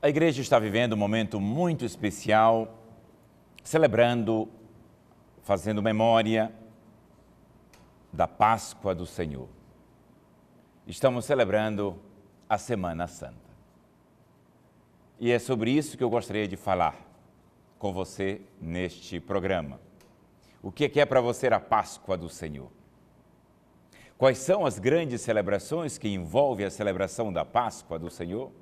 A igreja está vivendo um momento muito especial, celebrando, fazendo memória da Páscoa do Senhor. Estamos celebrando a Semana Santa. E é sobre isso que eu gostaria de falar com você neste programa. O que é, é para você a Páscoa do Senhor? Quais são as grandes celebrações que envolve a celebração da Páscoa do Senhor?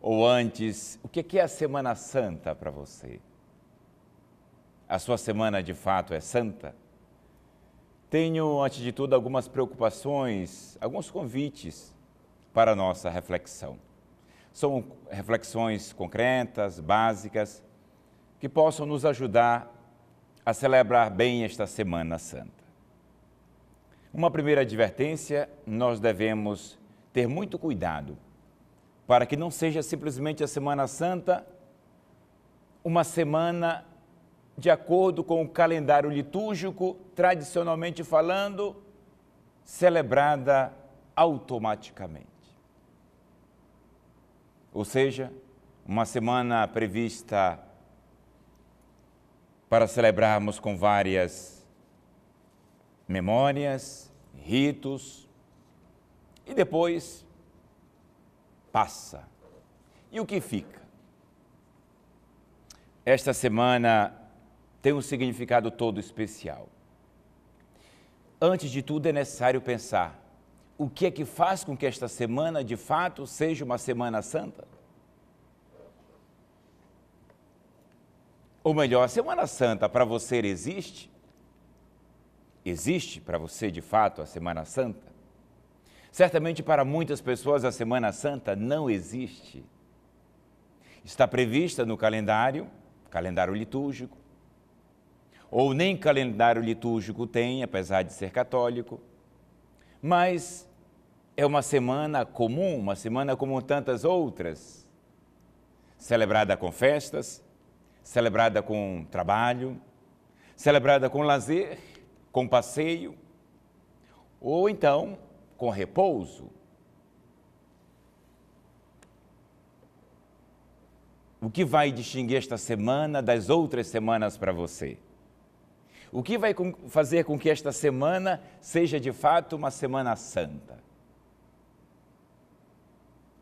ou antes, o que é a Semana Santa para você? A sua semana de fato é santa? Tenho, antes de tudo, algumas preocupações, alguns convites para a nossa reflexão. São reflexões concretas, básicas, que possam nos ajudar a celebrar bem esta Semana Santa. Uma primeira advertência: nós devemos ter muito cuidado para que não seja simplesmente a Semana Santa uma semana de acordo com o calendário litúrgico, tradicionalmente falando, celebrada automaticamente. Ou seja, uma semana prevista para celebrarmos com várias memórias, ritos e depois passa. E o que fica? Esta semana tem um significado todo especial. Antes de tudo, é necessário pensar o que é que faz com que esta semana, de fato, seja uma Semana Santa? Ou melhor, a Semana Santa para você existe? Existe para você, de fato, a Semana Santa? Certamente para muitas pessoas a Semana Santa não existe. Está prevista no calendário, calendário litúrgico, ou nem calendário litúrgico tem, apesar de ser católico, mas é uma semana comum, uma semana como tantas outras, celebrada com festas, celebrada com trabalho, celebrada com lazer, com passeio, ou então com repouso? O que vai distinguir esta semana das outras semanas para você? O que vai fazer com que esta semana seja de fato uma semana santa?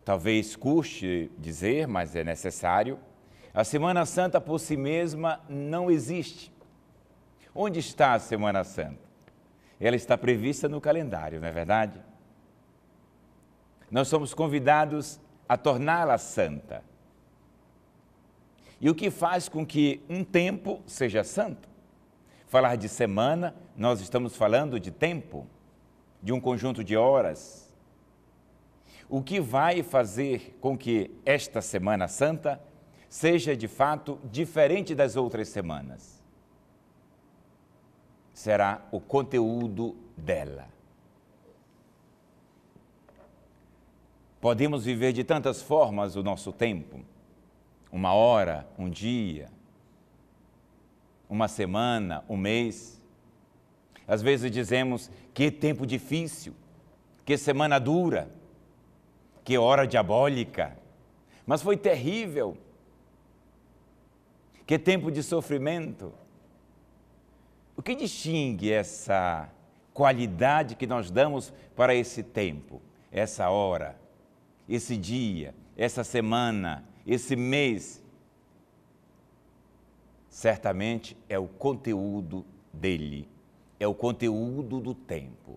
Talvez custe dizer, mas é necessário, a Semana Santa por si mesma não existe. Onde está a Semana Santa? ela está prevista no calendário, não é verdade? Nós somos convidados a torná-la santa. E o que faz com que um tempo seja santo? Falar de semana, nós estamos falando de tempo, de um conjunto de horas. O que vai fazer com que esta Semana Santa seja de fato diferente das outras semanas? será o conteúdo dela. Podemos viver de tantas formas o nosso tempo, uma hora, um dia, uma semana, um mês. Às vezes dizemos que tempo difícil, que semana dura, que hora diabólica, mas foi terrível. Que tempo de sofrimento, o que distingue essa qualidade que nós damos para esse tempo, essa hora, esse dia, essa semana, esse mês? Certamente é o conteúdo dele, é o conteúdo do tempo.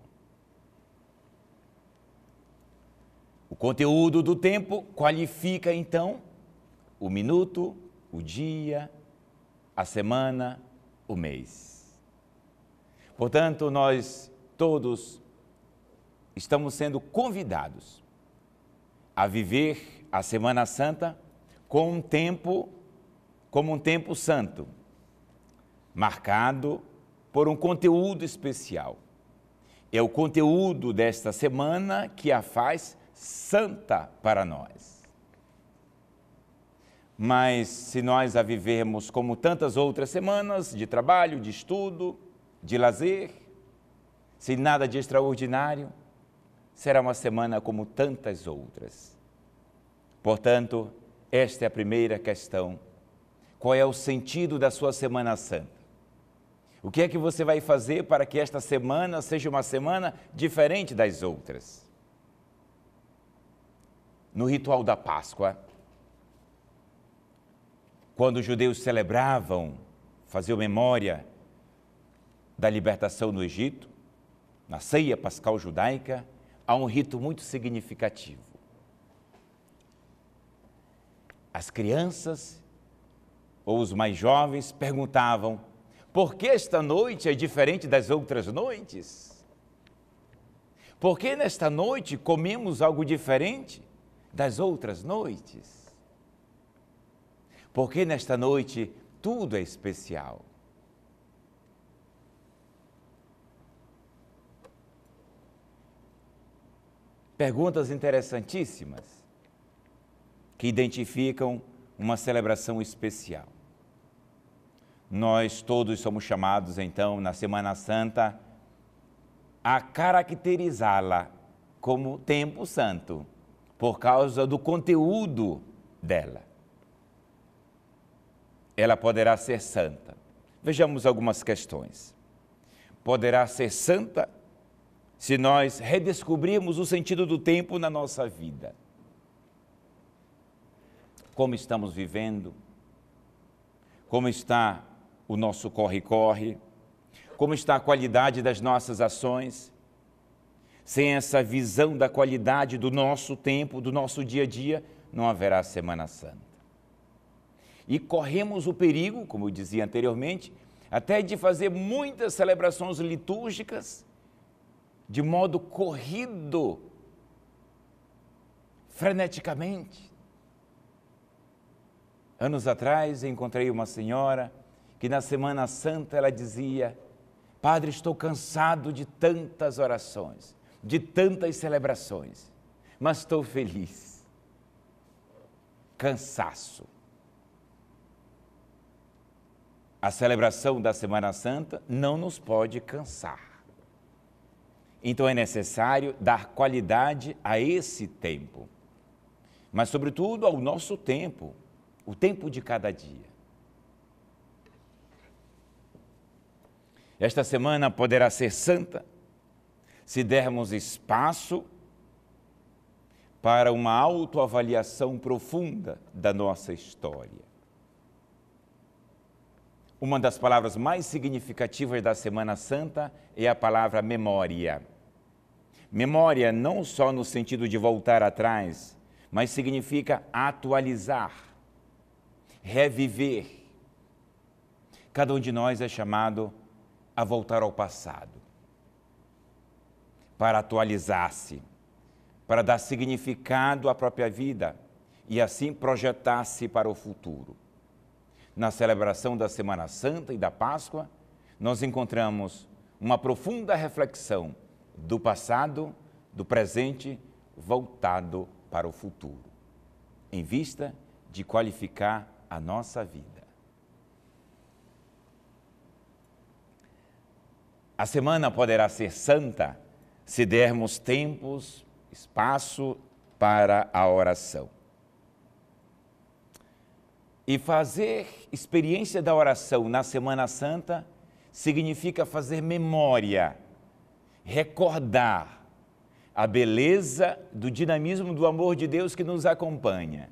O conteúdo do tempo qualifica então o minuto, o dia, a semana, o mês. Portanto, nós todos estamos sendo convidados a viver a Semana Santa com um tempo como um tempo santo, marcado por um conteúdo especial. É o conteúdo desta semana que a faz santa para nós. Mas se nós a vivermos como tantas outras semanas de trabalho, de estudo, de lazer, sem nada de extraordinário, será uma semana como tantas outras. Portanto, esta é a primeira questão. Qual é o sentido da sua Semana Santa? O que é que você vai fazer para que esta semana seja uma semana diferente das outras? No ritual da Páscoa, quando os judeus celebravam, faziam memória da libertação no Egito, na ceia pascal judaica, há um rito muito significativo. As crianças ou os mais jovens perguntavam: por que esta noite é diferente das outras noites? Por que nesta noite comemos algo diferente das outras noites? Por que nesta noite tudo é especial? Perguntas interessantíssimas que identificam uma celebração especial. Nós todos somos chamados, então, na Semana Santa, a caracterizá-la como tempo santo, por causa do conteúdo dela. Ela poderá ser santa. Vejamos algumas questões. Poderá ser santa se nós redescobrirmos o sentido do tempo na nossa vida. Como estamos vivendo, como está o nosso corre-corre, como está a qualidade das nossas ações. Sem essa visão da qualidade do nosso tempo, do nosso dia a dia, não haverá Semana Santa. E corremos o perigo, como eu dizia anteriormente, até de fazer muitas celebrações litúrgicas de modo corrido, freneticamente. Anos atrás encontrei uma senhora que na Semana Santa ela dizia: Padre, estou cansado de tantas orações, de tantas celebrações, mas estou feliz. Cansaço. A celebração da Semana Santa não nos pode cansar. Então é necessário dar qualidade a esse tempo, mas, sobretudo, ao nosso tempo, o tempo de cada dia. Esta semana poderá ser santa se dermos espaço para uma autoavaliação profunda da nossa história. Uma das palavras mais significativas da Semana Santa é a palavra memória. Memória não só no sentido de voltar atrás, mas significa atualizar, reviver. Cada um de nós é chamado a voltar ao passado, para atualizar-se, para dar significado à própria vida e assim projetar-se para o futuro. Na celebração da Semana Santa e da Páscoa, nós encontramos uma profunda reflexão do passado, do presente, voltado para o futuro, em vista de qualificar a nossa vida. A semana poderá ser santa se dermos tempos, espaço para a oração. E fazer experiência da oração na Semana Santa significa fazer memória recordar a beleza do dinamismo do amor de Deus que nos acompanha.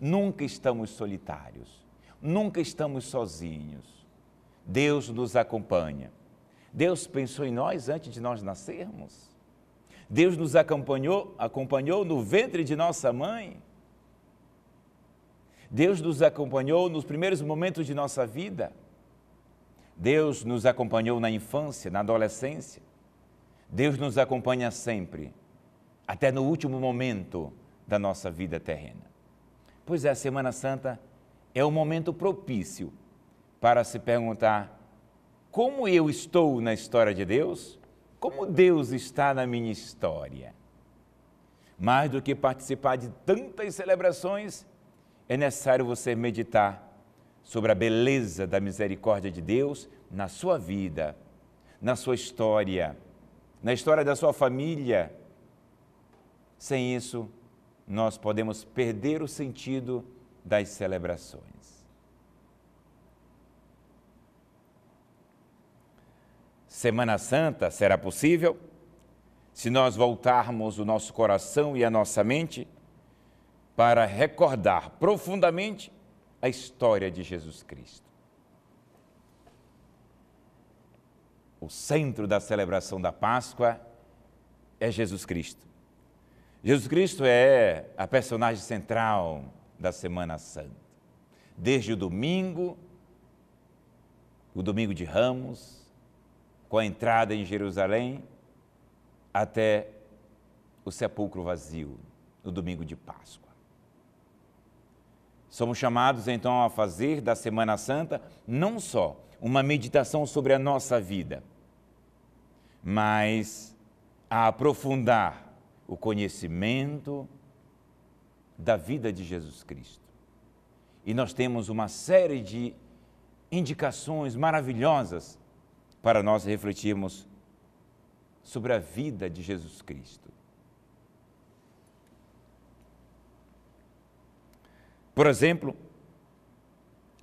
Nunca estamos solitários, nunca estamos sozinhos. Deus nos acompanha. Deus pensou em nós antes de nós nascermos. Deus nos acompanhou, acompanhou no ventre de nossa mãe. Deus nos acompanhou nos primeiros momentos de nossa vida. Deus nos acompanhou na infância, na adolescência. Deus nos acompanha sempre, até no último momento da nossa vida terrena. Pois é, a Semana Santa é um momento propício para se perguntar como eu estou na história de Deus, como Deus está na minha história. Mais do que participar de tantas celebrações, é necessário você meditar sobre a beleza da misericórdia de Deus na sua vida, na sua história na história da sua família. Sem isso, nós podemos perder o sentido das celebrações. Semana Santa será possível se nós voltarmos o nosso coração e a nossa mente para recordar profundamente a história de Jesus Cristo. o centro da celebração da Páscoa é Jesus Cristo. Jesus Cristo é a personagem central da Semana Santa. Desde o domingo, o domingo de Ramos, com a entrada em Jerusalém, até o sepulcro vazio, no domingo de Páscoa. Somos chamados então a fazer da Semana Santa não só uma meditação sobre a nossa vida, mas a aprofundar o conhecimento da vida de Jesus Cristo. E nós temos uma série de indicações maravilhosas para nós refletirmos sobre a vida de Jesus Cristo. Por exemplo,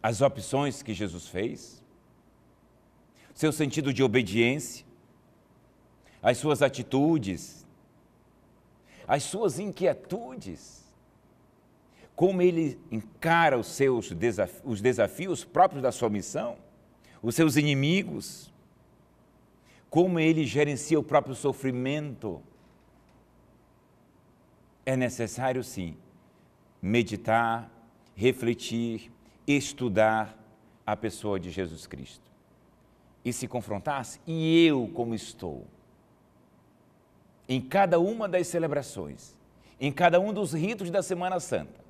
as opções que Jesus fez, seu sentido de obediência, as suas atitudes, as suas inquietudes, como ele encara os seus desafios, os desafios próprios da sua missão, os seus inimigos, como ele gerencia o próprio sofrimento. É necessário, sim, meditar, refletir, estudar a pessoa de Jesus Cristo e se confrontasse, e eu como estou? Em cada uma das celebrações, em cada um dos ritos da Semana Santa,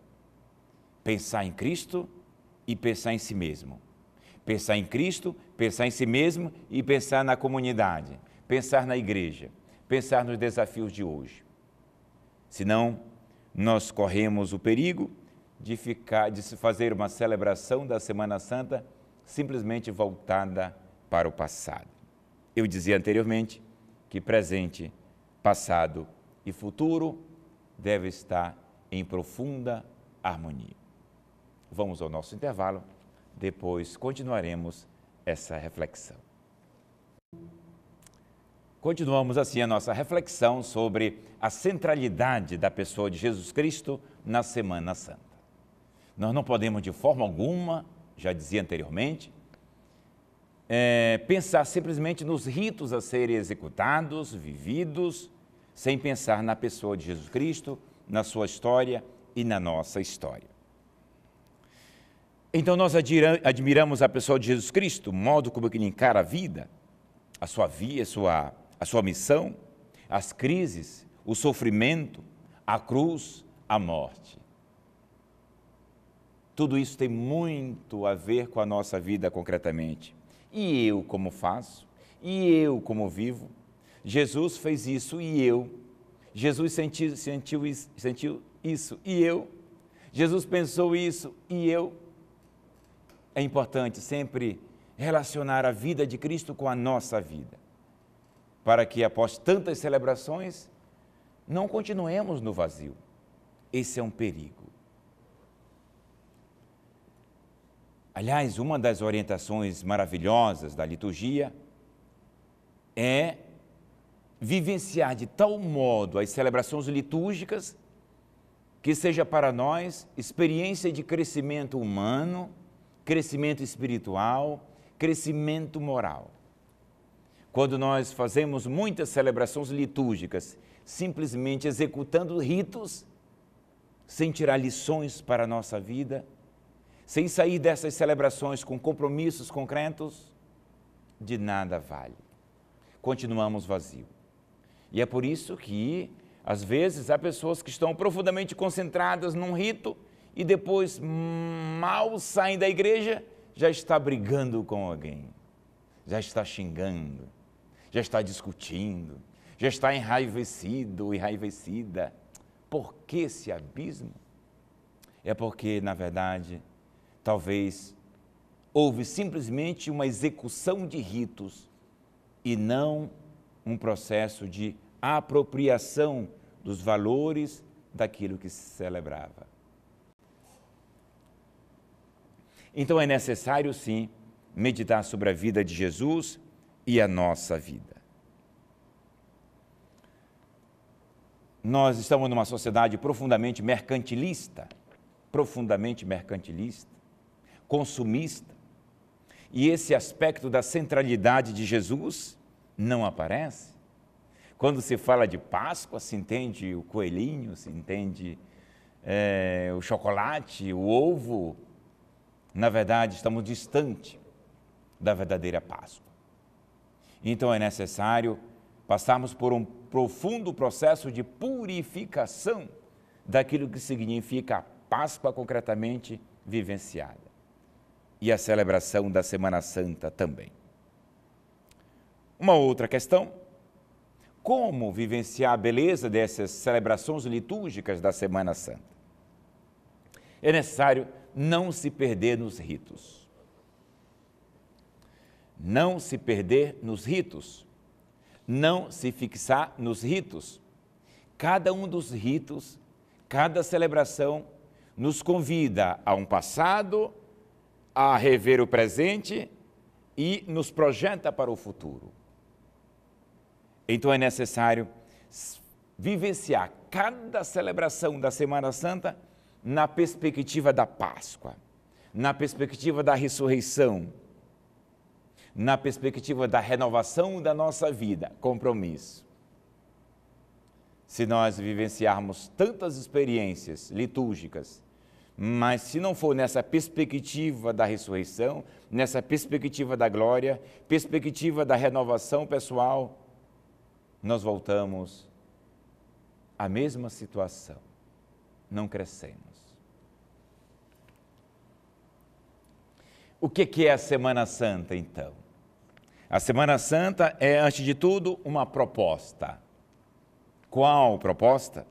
pensar em Cristo e pensar em si mesmo. Pensar em Cristo, pensar em si mesmo e pensar na comunidade, pensar na igreja, pensar nos desafios de hoje. Senão, nós corremos o perigo de ficar de se fazer uma celebração da Semana Santa simplesmente voltada para o passado. Eu dizia anteriormente que presente, passado e futuro devem estar em profunda harmonia. Vamos ao nosso intervalo, depois continuaremos essa reflexão. Continuamos assim a nossa reflexão sobre a centralidade da pessoa de Jesus Cristo na Semana Santa. Nós não podemos de forma alguma, já dizia anteriormente, é, pensar simplesmente nos ritos a serem executados, vividos, sem pensar na pessoa de Jesus Cristo, na sua história e na nossa história. Então nós admiramos a pessoa de Jesus Cristo, o modo como ele encara a vida, a sua via, a sua, a sua missão, as crises, o sofrimento, a cruz, a morte. Tudo isso tem muito a ver com a nossa vida concretamente. E eu como faço? E eu como vivo? Jesus fez isso e eu. Jesus sentiu, sentiu, isso, sentiu isso e eu. Jesus pensou isso e eu. É importante sempre relacionar a vida de Cristo com a nossa vida, para que após tantas celebrações, não continuemos no vazio. Esse é um perigo. Aliás, uma das orientações maravilhosas da liturgia é vivenciar de tal modo as celebrações litúrgicas que seja para nós experiência de crescimento humano, crescimento espiritual, crescimento moral. Quando nós fazemos muitas celebrações litúrgicas, simplesmente executando ritos, sem tirar lições para a nossa vida, sem sair dessas celebrações com compromissos concretos, de nada vale. Continuamos vazios. E é por isso que, às vezes, há pessoas que estão profundamente concentradas num rito e depois mal saem da igreja, já está brigando com alguém, já está xingando, já está discutindo, já está enraivecido, enraivecida. Por que esse abismo? É porque, na verdade, Talvez houve simplesmente uma execução de ritos e não um processo de apropriação dos valores daquilo que se celebrava. Então é necessário, sim, meditar sobre a vida de Jesus e a nossa vida. Nós estamos numa sociedade profundamente mercantilista, profundamente mercantilista consumista. E esse aspecto da centralidade de Jesus não aparece. Quando se fala de Páscoa, se entende o coelhinho, se entende é, o chocolate, o ovo. Na verdade, estamos distante da verdadeira Páscoa. Então é necessário passarmos por um profundo processo de purificação daquilo que significa a Páscoa concretamente vivenciada e a celebração da Semana Santa também. Uma outra questão: como vivenciar a beleza dessas celebrações litúrgicas da Semana Santa? É necessário não se perder nos ritos. Não se perder nos ritos. Não se fixar nos ritos. Cada um dos ritos, cada celebração, nos convida a um passado a rever o presente e nos projeta para o futuro. Então é necessário vivenciar cada celebração da Semana Santa na perspectiva da Páscoa, na perspectiva da ressurreição, na perspectiva da renovação da nossa vida, compromisso. Se nós vivenciarmos tantas experiências litúrgicas mas se não for nessa perspectiva da ressurreição, nessa perspectiva da glória, perspectiva da renovação pessoal, nós voltamos à mesma situação. Não crescemos. O que é a Semana Santa, então? A Semana Santa é, antes de tudo, uma proposta. Qual proposta?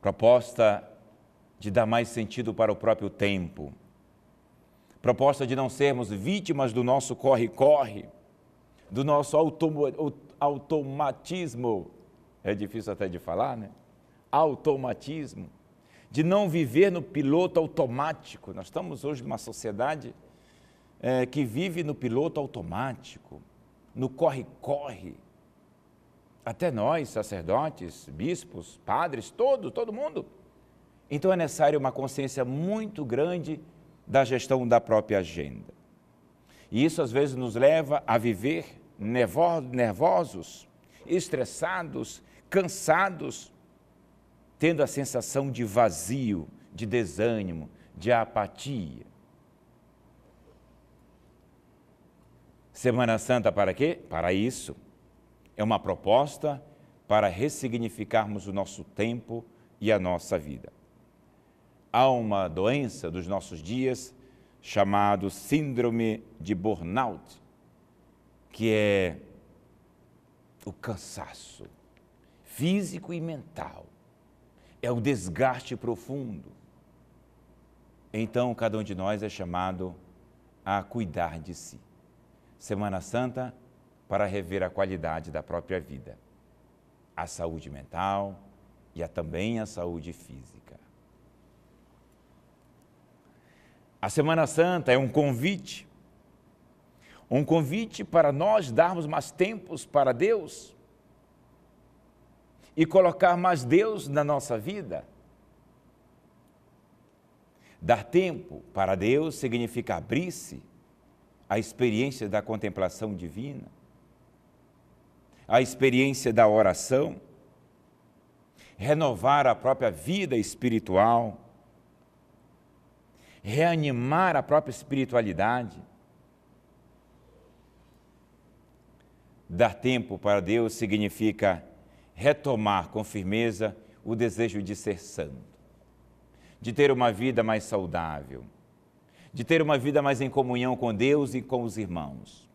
Proposta de dar mais sentido para o próprio tempo. Proposta de não sermos vítimas do nosso corre-corre, do nosso automatismo. É difícil até de falar, né? Automatismo. De não viver no piloto automático. Nós estamos hoje numa sociedade é, que vive no piloto automático, no corre-corre. Até nós, sacerdotes, bispos, padres, todo, todo mundo então é necessária uma consciência muito grande da gestão da própria agenda. E isso às vezes nos leva a viver nervosos, estressados, cansados, tendo a sensação de vazio, de desânimo, de apatia. Semana Santa para quê? Para isso. É uma proposta para ressignificarmos o nosso tempo e a nossa vida há uma doença dos nossos dias chamado síndrome de burnout, que é o cansaço físico e mental. É o desgaste profundo. Então, cada um de nós é chamado a cuidar de si. Semana Santa para rever a qualidade da própria vida, a saúde mental e a, também a saúde física. A Semana Santa é um convite, um convite para nós darmos mais tempos para Deus e colocar mais Deus na nossa vida. Dar tempo para Deus significa abrir-se à experiência da contemplação divina, à experiência da oração, renovar a própria vida espiritual reanimar a própria espiritualidade, Dar tempo para Deus significa retomar com firmeza o desejo de ser santo, de ter uma vida mais saudável, de ter uma vida mais em comunhão com Deus e com os irmãos,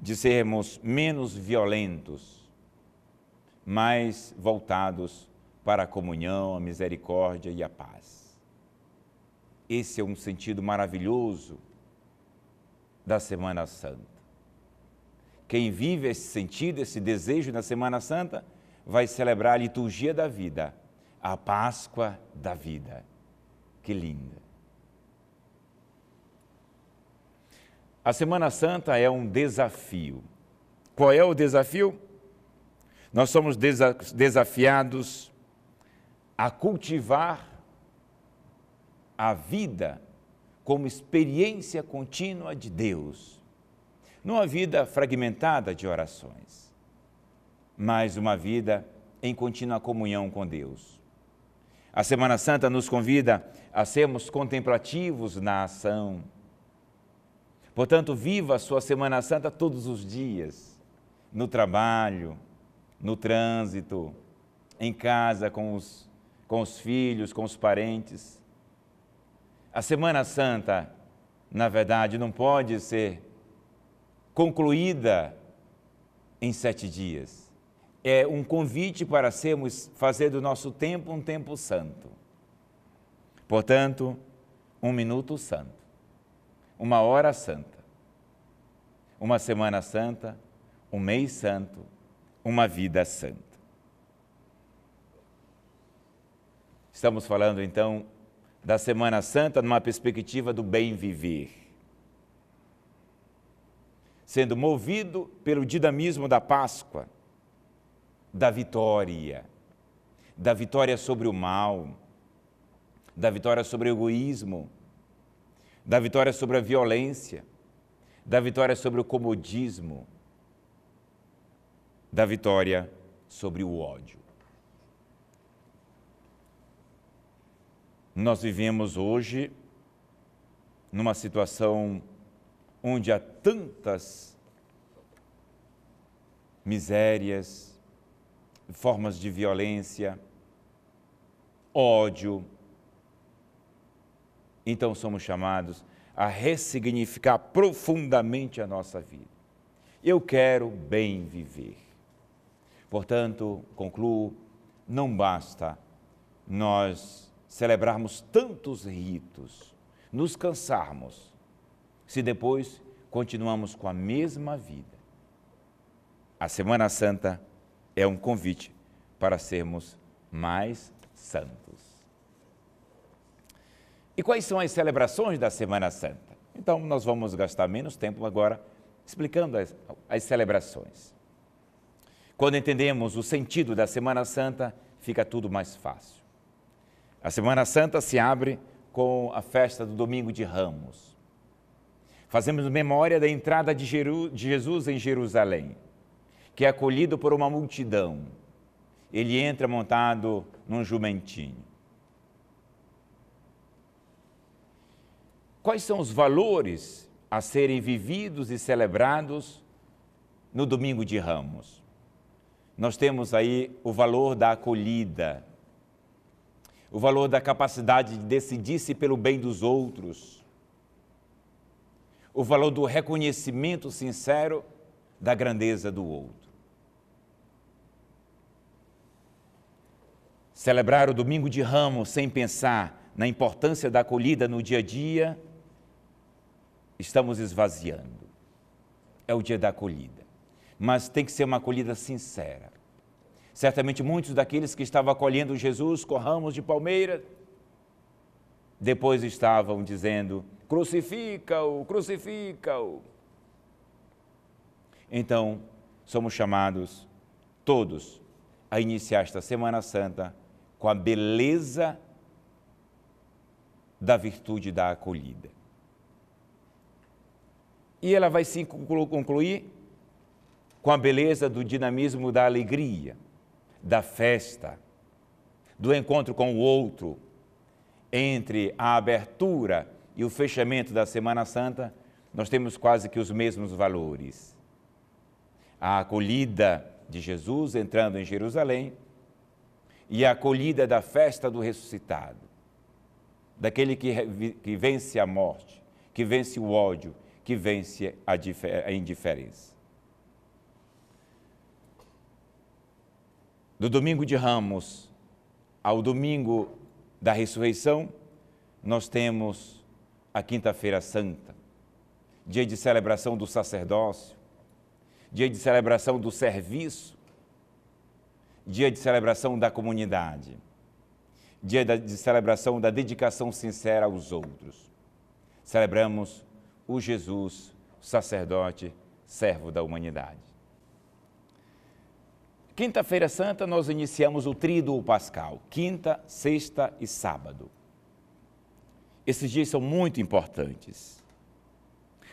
de sermos menos violentos, mais voltados para a comunhão, a misericórdia e a paz. Esse é um sentido maravilhoso da Semana Santa. Quem vive esse sentido, esse desejo na Semana Santa, vai celebrar a liturgia da vida, a Páscoa da vida. Que linda! A Semana Santa é um desafio. Qual é o desafio? Nós somos desafiados a cultivar a vida como experiência contínua de Deus, numa vida fragmentada de orações, mas uma vida em contínua comunhão com Deus. A Semana Santa nos convida a sermos contemplativos na ação. Portanto, viva a sua Semana Santa todos os dias, no trabalho, no trânsito, em casa, com os, com os filhos, com os parentes a Semana Santa, na verdade, não pode ser concluída em sete dias. É um convite para sermos, fazer do nosso tempo um tempo santo. Portanto, um minuto santo, uma hora santa, uma semana santa, um mês santo, uma vida santa. Estamos falando então da Semana Santa numa perspectiva do bem viver. Sendo movido pelo dinamismo da Páscoa, da vitória, da vitória sobre o mal, da vitória sobre o egoísmo, da vitória sobre a violência, da vitória sobre o comodismo, da vitória sobre o ódio. Nós vivemos hoje numa situação onde há tantas misérias, formas de violência, ódio. Então somos chamados a ressignificar profundamente a nossa vida. Eu quero bem viver. Portanto, concluo, não basta nós celebrarmos tantos ritos, nos cansarmos, se depois continuamos com a mesma vida. A Semana Santa é um convite para sermos mais santos. E quais são as celebrações da Semana Santa? Então, nós vamos gastar menos tempo agora explicando as, as celebrações. Quando entendemos o sentido da Semana Santa, fica tudo mais fácil. A Semana Santa se abre com a festa do Domingo de Ramos. Fazemos memória da entrada de, Jeru de Jesus em Jerusalém, que é acolhido por uma multidão. Ele entra montado num jumentinho. Quais são os valores a serem vividos e celebrados no Domingo de Ramos? Nós temos aí o valor da acolhida, o valor da capacidade de decidir-se pelo bem dos outros, o valor do reconhecimento sincero da grandeza do outro. Celebrar o domingo de ramos sem pensar na importância da acolhida no dia a dia, estamos esvaziando. É o dia da acolhida. Mas tem que ser uma acolhida sincera. Certamente muitos daqueles que estavam acolhendo Jesus com ramos de palmeira, depois estavam dizendo: crucifica-o, crucifica-o. Então, somos chamados todos a iniciar esta Semana Santa com a beleza da virtude da acolhida. E ela vai se concluir com a beleza do dinamismo da alegria da festa, do encontro com o outro, entre a abertura e o fechamento da Semana Santa, nós temos quase que os mesmos valores. A acolhida de Jesus entrando em Jerusalém e a acolhida da festa do ressuscitado, daquele que, que vence a morte, que vence o ódio, que vence a, a indiferença. do domingo de Ramos ao domingo da ressurreição, nós temos a Quinta-feira Santa, dia de celebração do sacerdócio, dia de celebração do serviço, dia de celebração da comunidade, dia de celebração da dedicação sincera aos outros. Celebramos o Jesus, sacerdote, servo da humanidade. Quinta-feira Santa nós iniciamos o Tríduo Pascal, quinta, sexta e sábado. Esses dias são muito importantes.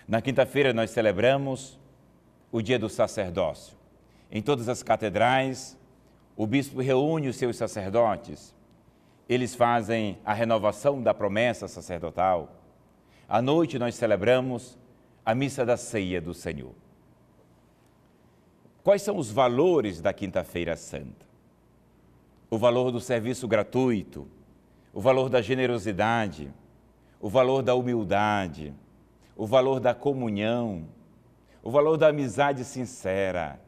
Na quinta-feira nós celebramos o Dia do Sacerdócio. Em todas as catedrais, o bispo reúne os seus sacerdotes. Eles fazem a renovação da promessa sacerdotal. À noite nós celebramos a missa da ceia do Senhor. Quais são os valores da Quinta-feira Santa? O valor do serviço gratuito, o valor da generosidade, o valor da humildade, o valor da comunhão, o valor da amizade sincera.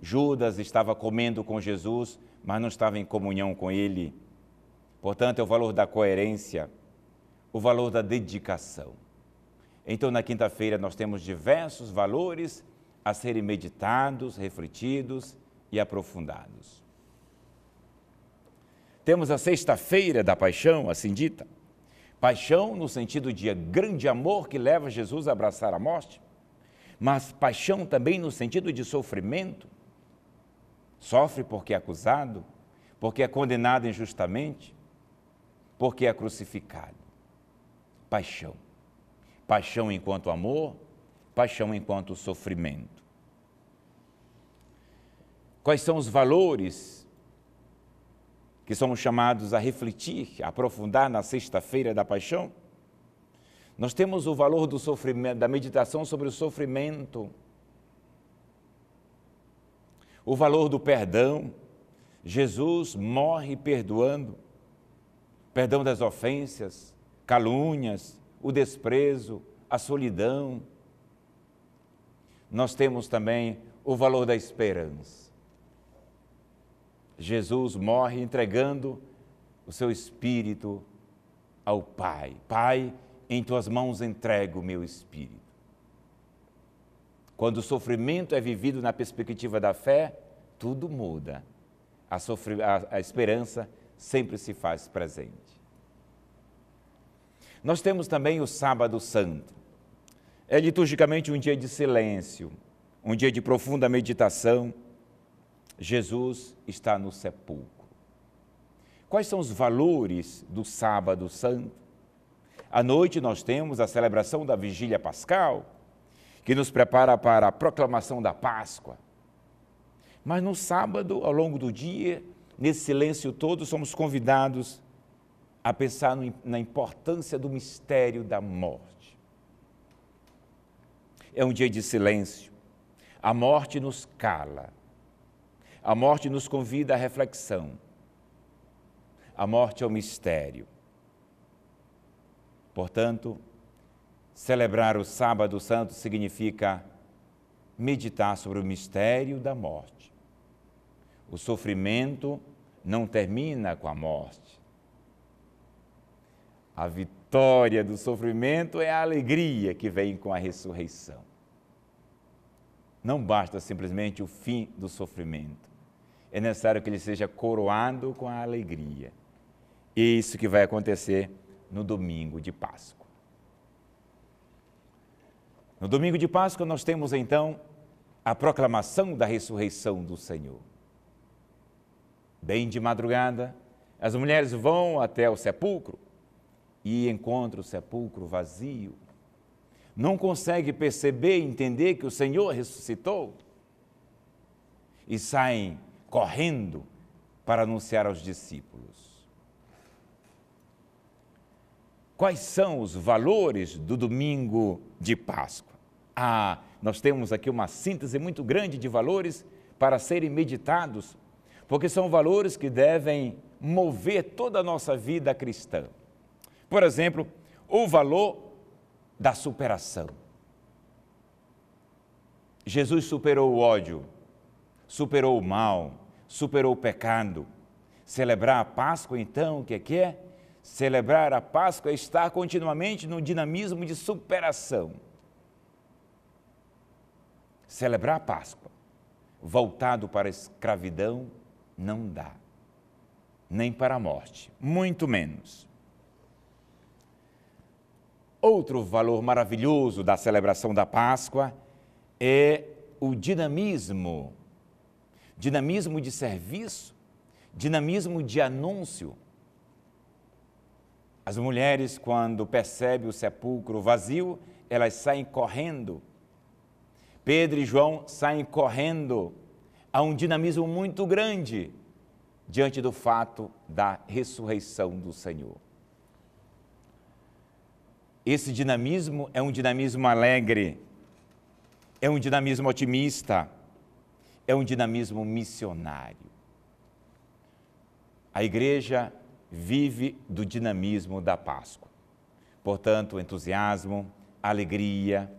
Judas estava comendo com Jesus, mas não estava em comunhão com ele. Portanto, é o valor da coerência, o valor da dedicação. Então, na quinta-feira, nós temos diversos valores a serem meditados, refletidos e aprofundados. Temos a sexta-feira da paixão, assim dita. Paixão no sentido de grande amor que leva Jesus a abraçar a morte, mas paixão também no sentido de sofrimento. Sofre porque é acusado, porque é condenado injustamente, porque é crucificado. Paixão. Paixão enquanto amor, paixão enquanto sofrimento. Quais são os valores que somos chamados a refletir, a aprofundar na sexta-feira da paixão? Nós temos o valor do sofrimento, da meditação sobre o sofrimento, o valor do perdão. Jesus morre perdoando, perdão das ofensas, calúnias, o desprezo, a solidão, nós temos também o valor da esperança. Jesus morre entregando o seu espírito ao Pai. Pai, em tuas mãos entrego o meu espírito. Quando o sofrimento é vivido na perspectiva da fé, tudo muda. A, sofre, a, a esperança sempre se faz presente. Nós temos também o Sábado Santo. É liturgicamente um dia de silêncio, um dia de profunda meditação. Jesus está no sepulcro. Quais são os valores do Sábado Santo? À noite nós temos a celebração da Vigília Pascal, que nos prepara para a proclamação da Páscoa. Mas no sábado, ao longo do dia, nesse silêncio todo, somos convidados a pensar na importância do mistério da morte é um dia de silêncio. A morte nos cala. A morte nos convida à reflexão. A morte é o um mistério. Portanto, celebrar o Sábado Santo significa meditar sobre o mistério da morte. O sofrimento não termina com a morte. A vitória história do sofrimento é a alegria que vem com a ressurreição. Não basta simplesmente o fim do sofrimento. É necessário que ele seja coroado com a alegria. E é Isso que vai acontecer no domingo de Páscoa. No domingo de Páscoa, nós temos então a proclamação da ressurreição do Senhor. Bem de madrugada, as mulheres vão até o sepulcro e encontra o sepulcro vazio. Não consegue perceber e entender que o Senhor ressuscitou. E saem correndo para anunciar aos discípulos. Quais são os valores do domingo de Páscoa? Ah, nós temos aqui uma síntese muito grande de valores para serem meditados, porque são valores que devem mover toda a nossa vida cristã. Por exemplo, o valor da superação. Jesus superou o ódio, superou o mal, superou o pecado. Celebrar a Páscoa, então, o que é que é? Celebrar a Páscoa é estar continuamente no dinamismo de superação. Celebrar a Páscoa voltado para a escravidão não dá, nem para a morte, muito menos. Outro valor maravilhoso da celebração da Páscoa é o dinamismo. Dinamismo de serviço, dinamismo de anúncio. As mulheres, quando percebem o sepulcro vazio, elas saem correndo. Pedro e João saem correndo. Há um dinamismo muito grande diante do fato da ressurreição do Senhor. Esse dinamismo é um dinamismo alegre, é um dinamismo otimista, é um dinamismo missionário. A igreja vive do dinamismo da Páscoa. Portanto, entusiasmo, alegria,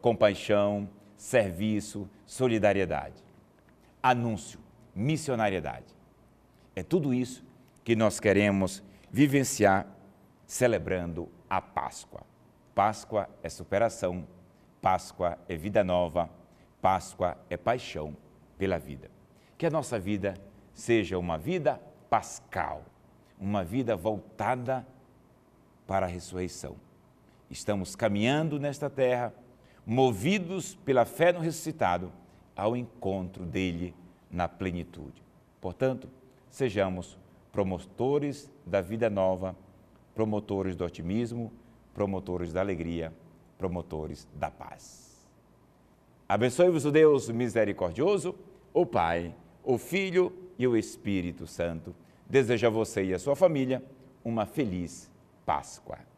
compaixão, serviço, solidariedade, anúncio, missionariedade. É tudo isso que nós queremos vivenciar celebrando a Páscoa. Páscoa é superação, Páscoa é vida nova, Páscoa é paixão pela vida. Que a nossa vida seja uma vida pascal, uma vida voltada para a ressurreição. Estamos caminhando nesta terra, movidos pela fé no ressuscitado, ao encontro dele na plenitude. Portanto, sejamos promotores da vida nova promotores do otimismo, promotores da alegria, promotores da paz. Abençoe-vos o Deus misericordioso, o Pai, o Filho e o Espírito Santo. Desejo a você e a sua família uma feliz Páscoa.